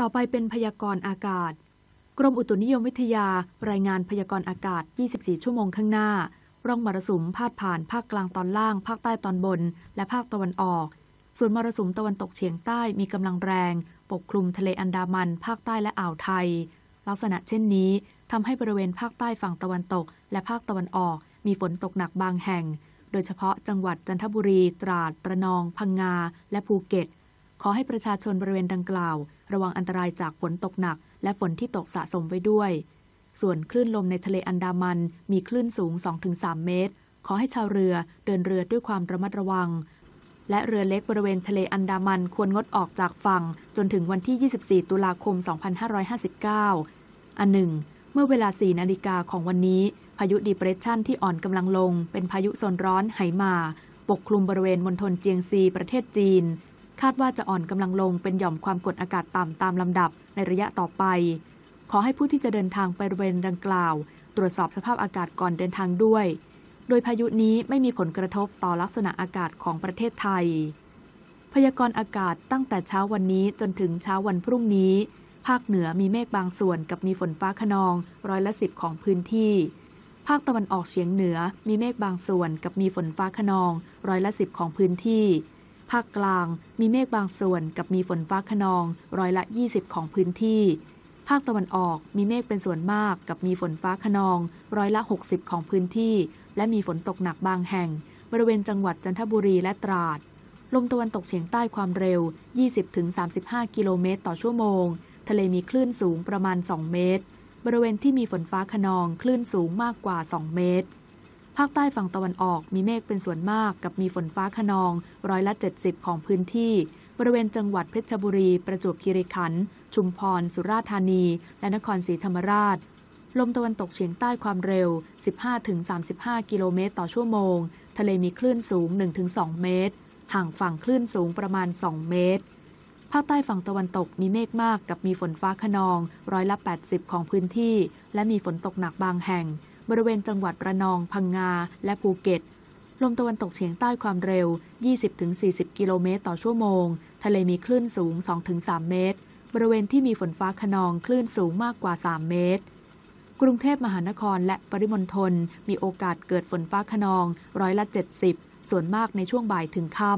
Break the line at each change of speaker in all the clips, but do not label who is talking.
ต่อไปเป็นพยากรณ์อากาศ กรมอุตุนิยมวิทยา รายงานพยากรณ์อากาศ 24 ชั่วโมงข้างหน้าร่องมรสุมพาดผ่านภาคกลางตอนล่าง ภาคใต้ตอนบน และภาคตะวันออกส่วนมรสุมตะวันตกเฉียงใต้มีกำลังแรง ปกคลุมทะเลอันดามัน ภาคใต้และอ่าวไทย ลักษณะเช่นนี้ทำให้บริเวณภาคใต้ฝั่งตะวันตก และภาคตะวันออกมีฝนตกหนักบางแห่ง โดยเฉพาะจังหวัดจันทบุรี ตราดระนอง พังงา และภูเก็ตขอให้ประชาชนบริเวณดังกล่าว ระวังอันตรายจากฝนตกหนักและฝนที่ตกสะสมไว้ด้วย ส่วนคลื่นลมในทะเลอันดามันมีคลื่นสูง 2-3 เมตร ขอให้ชาวเรือเดินเรือด้วยความระมัดระวัง และเรือเล็กบริเวณทะเลอันดามันควรงดออกจากฝั่งจนถึงวันที่ 24 ตุลาคม 2559อันหนึ่ง เมื่อเวลา4นาฬิกาของวันนี้พายุดีเพรสชันที่อ่อนกำลังลง เป็นพายุโซนร้อนไหมาปกคลุมบริเวณมณฑลเจียงซี ประเทศจีนคาดว่าจะอ่อนกำลังลงเป็นหย่อมความกดอากาศต่ำตามลำดับในระยะต่อไป ขอให้ผู้ที่จะเดินทางไปบริเวณดังกล่าว ตรวจสอบสภาพอากาศก่อนเดินทางด้วย โดยพายุนี้ไม่มีผลกระทบต่อลักษณะอากาศของประเทศไทย พยากรณ์อากาศตั้งแต่เช้าวันนี้จนถึงเช้าวันพรุ่งนี้ ภาคเหนือมีเมฆบางส่วน กับมีฝนฟ้าขนอง ร้อยละสิบของพื้นที่ ภาคตะวันออกเฉียงเหนือ มีเมฆบางส่วน กับมีฝนฟ้าขนอง ร้อยละสิบของพื้นที่ภาคกลางมีเมฆบางส่วนกับมีฝนฟ้าขนองร้อยละ 20 ของพื้นที่ ภาคตะวันออกมีเมฆเป็นส่วนมากกับมีฝนฟ้าขนองร้อยละ 60 ของพื้นที่ และมีฝนตกหนักบางแห่ง บริเวณจังหวัดจันทบุรีและตราดลมตะวันตกเฉียงใต้ความเร็ว 20-35 กิโลเมตรต่อชั่วโมง ทะเลมีคลื่นสูงประมาณ 2 เมตร บริเวณที่มีฝนฟ้าขนองคลื่นสูงมากกว่า 2 เมตรภาคใต้ฝั่งตะวันออกมีเมฆเป็นส่วนมากกับมีฝนฟ้าขนอง ร้อยละ 70 ของพื้นที่บริเวณจังหวัดเพชรบุรีประจวบคีรีขันธ์ชุมพร สุราษฎร์ธานี และนครศรีธรรมราชลมตะวันตกเฉียงใต้ความเร็ว 15-35 กิโลเมตรต่อชั่วโมง ทะเลมีคลื่นสูง 1-2 เมตร ห่างฝั่งคลื่นสูงประมาณ 2 เมตร ภาคใต้ฝั่งตะวันตกมีเมฆมากกับมีฝนฟ้าขนอง ร้อยละ 80 ของพื้นที่ และมีฝนตกหนักบางแห่งบริเวณจังหวัดระนองพังงา และภูเก็ตลมตะวันตกเฉียงใต้ความเร็ว 20-40 กิโลเมตรต่อชั่วโมง ทะเลมีคลื่นสูง 2-3 เมตร บริเวณที่มีฝนฟ้าขนองคลื่นสูงมากกว่า 3 เมตร กรุงเทพมหานครและปริมณฑลมีโอกาสเกิดฝนฟ้าขนองร้อยละ 70 ส่วนมากในช่วงบ่ายถึงค่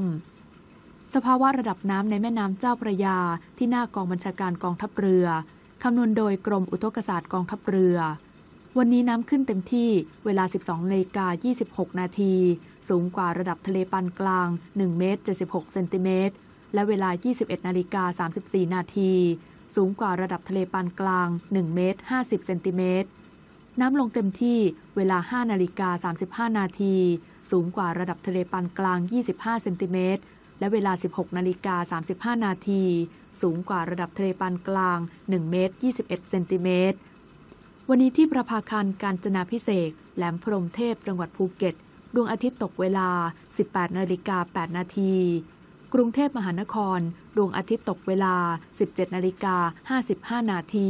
ำ สภาวะระดับน้ำในแม่น้ำเจ้าพระยา ที่หน้ากองบัญชาการกองทัพเรือคำนวณโดยกรมอุทกศาสตร์กองทัพเรือวันนี้น้ำขึ้นเต็มที่ เวลา 12เลกา26นาที สูงกว่าระดับทะเลปานกลาง1เมตร76เซนติเมตรและเวลา 21นาฬิกา34 นาที สูงกว่าระดับทะเลปานกลาง1เมตร50เซนติเมตรน้ำลงเต็มที่ เวลา5นาฬิกา35 นาที สูงกว่าระดับทะเลปานกลาง 25เซนติเมตรและเวลา 16นาฬิกา35 นาที สูงกว่าระดับทะเลปานกลาง 1 เมตร 21เซนติเมตรวันนี้ที่ประภาคารการจนาพิเศษแหลมพรมเทพจังหวัดภูเก็ตดวงอาทิตย์ตกเวลา 18นาฬิกา8นาที กรุงเทพมหานครดวงอาทิตย์ตกเวลา 17นาฬิกา55นาที